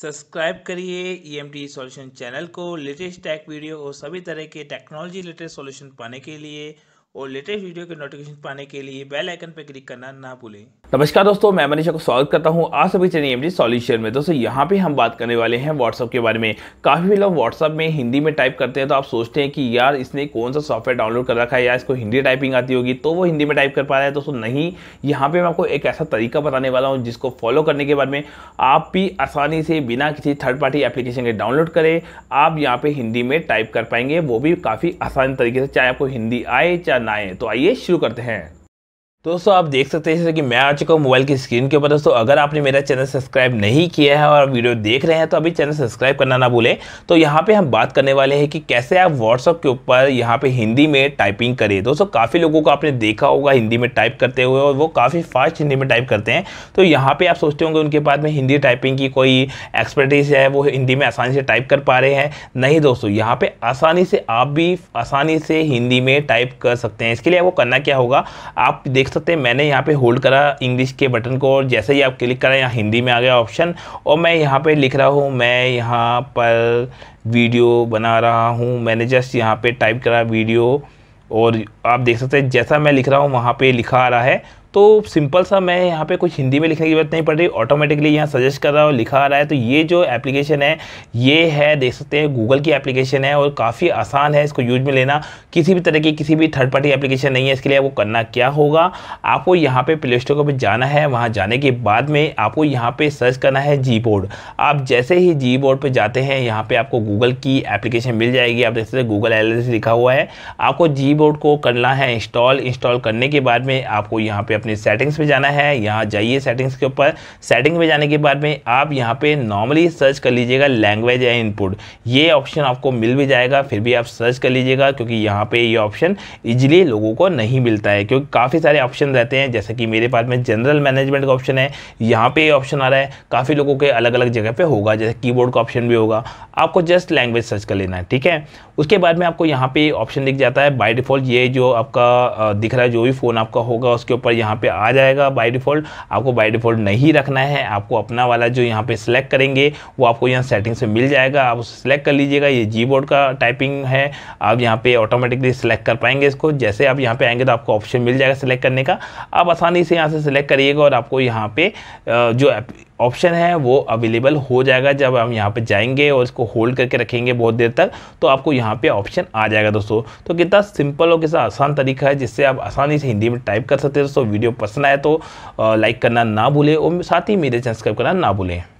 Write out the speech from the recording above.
subscribe करिए E M T solution channel को latest tech video और सभी तरह के टेक्नोलॉजी रिलेटेड सॉल्यूशन पाने के लिए और लेटेस्ट वीडियो के नोटिफिकेशन पाने के लिए बेल आइकन पर क्लिक करना ना भूलें नमस्कार दोस्तों मैं मनीषा को स्वागत करता हूं आप सभी चैनल एम सॉल्यूशन में दोस्तों यहां पे हम बात करने वाले हैं व्हाट्सअप के बारे में काफ़ी लोग व्हाट्सअप में हिंदी में टाइप करते हैं तो आप सोचते हैं कि यार इसने कौन सा सॉफ्टवेयर डाउनलोड कर रखा है या इसको हिंदी टाइपिंग आती होगी तो वो हिंदी में टाइप कर पा रहा है दोस्तों नहीं यहाँ पर मैं आपको एक ऐसा तरीका बताने वाला हूँ जिसको फॉलो करने के बाद में आप भी आसानी से बिना किसी थर्ड पार्टी एप्लीकेशन के डाउनलोड करें आप यहाँ पर हिंदी में टाइप कर पाएंगे वो भी काफ़ी आसान तरीके से चाहे आपको हिंदी आए चाहे करना तो आइए शुरू करते हैं दोस्तों आप देख सकते हैं जैसे कि मैं आ चुका हूँ मोबाइल की स्क्रीन के ऊपर दोस्तों अगर आपने मेरा चैनल सब्सक्राइब नहीं किया है और वीडियो देख रहे हैं तो अभी चैनल सब्सक्राइब करना ना भूलें तो यहाँ पे हम बात करने वाले हैं कि कैसे आप व्हाट्सअप के ऊपर यहाँ पे हिंदी में टाइपिंग करें दोस्तों काफ़ी लोगों को आपने देखा होगा हिंदी में टाइप करते हुए और वो काफ़ी फास्ट हिंदी में टाइप करते हैं तो यहाँ पर आप सोचते होंगे उनके पास में हिंदी टाइपिंग की कोई एक्सपर्टीज़ है वो हिंदी में आसानी से टाइप कर पा रहे हैं नहीं दोस्तों यहाँ पर आसानी से आप भी आसानी से हिंदी में टाइप कर सकते हैं इसके लिए आपको करना क्या होगा आप देख देख सकते हैं मैंने यहाँ पे होल्ड करा इंग्लिश के बटन को और जैसे ही आप क्लिक करें यहाँ हिंदी में आ गया ऑप्शन और मैं यहाँ पे लिख रहा हूँ मैं यहाँ पर वीडियो बना रहा हूँ मैंने जस्ट यहाँ पे टाइप करा वीडियो और आप देख सकते हैं जैसा मैं लिख रहा हूँ वहाँ पे लिखा आ रहा है तो सिंपल सा मैं यहाँ पे कुछ हिंदी में लिखने की जरूरत नहीं पड़ रही ऑटोमेटिकली यहाँ सजेस्ट कर रहा हूँ लिखा आ रहा है तो ये जो एप्लीकेशन है ये है देख सकते हैं गूगल की एप्लीकेशन है और काफ़ी आसान है इसको यूज में लेना किसी भी तरह की किसी भी थर्ड पार्टी एप्लीकेशन नहीं है इसके लिए आपको करना क्या होगा आपको यहाँ पर प्ले स्टोर पर जाना है वहाँ जाने के बाद में आपको यहाँ पर सर्च करना है जी बोर्ड आप जैसे ही जी बोर्ड पर जाते हैं यहाँ पर आपको गूगल की एप्लीकेशन मिल जाएगी आप देख सकते हैं गूगल एल लिखा हुआ है आपको जी बोर्ड को करना है इंस्टॉल इंस्टॉल करने के बाद में आपको यहाँ पर अपनी सेटिंग्स पे जाना है यहाँ जाइए सेटिंग्स के ऊपर सेटिंग पे जाने के बाद में आप यहाँ पे नॉर्मली सर्च कर लीजिएगा लैंग्वेज या इनपुट ये ऑप्शन आपको मिल भी जाएगा फिर भी आप सर्च कर लीजिएगा क्योंकि यहाँ पे ये ऑप्शन ईजिली लोगों को नहीं मिलता है क्योंकि काफ़ी सारे ऑप्शन रहते हैं जैसे कि मेरे पास में जनरल मैनेजमेंट का ऑप्शन है यहाँ पर ऑप्शन आ रहा है काफ़ी लोगों के अलग अलग जगह पर होगा जैसे की का ऑप्शन भी होगा आपको जस्ट लैंग्वेज सर्च कर लेना है ठीक है उसके बाद में आपको यहाँ पे ऑप्शन दिख जाता है बाई डिफ़ॉल्ट ये जो आपका दिख रहा है जो भी फ़ोन आपका होगा उसके ऊपर यहाँ यहाँ पे आ जाएगा बाय डिफ़ॉल्ट आपको बाय डिफ़ॉल्ट नहीं रखना है आपको अपना वाला जो यहाँ पे सिलेक्ट करेंगे वो आपको यहाँ सेटिंग से मिल जाएगा आप उसे सिलेक्ट कर लीजिएगा ये जी बोर्ड का टाइपिंग है आप यहाँ पे ऑटोमेटिकली सिलेक्ट कर पाएंगे इसको जैसे आप यहाँ पे आएंगे तो आपको ऑप्शन मिल जाएगा सिलेक्ट करने का आप आसानी से यहाँ से सिलेक्ट करिएगा और आपको यहाँ पे जो ऑप्शन है वो अवेलेबल हो जाएगा जब हम यहाँ पे जाएंगे और इसको होल्ड करके रखेंगे बहुत देर तक तो आपको यहाँ पे ऑप्शन आ जाएगा दोस्तों तो कितना सिंपल और कितना आसान तरीका है जिससे आप आसानी से हिंदी में टाइप कर सकते हैं दोस्तों वीडियो पसंद आए तो लाइक करना ना भूलें और साथ ही मेरे सब्सक्राइब करना ना भूलें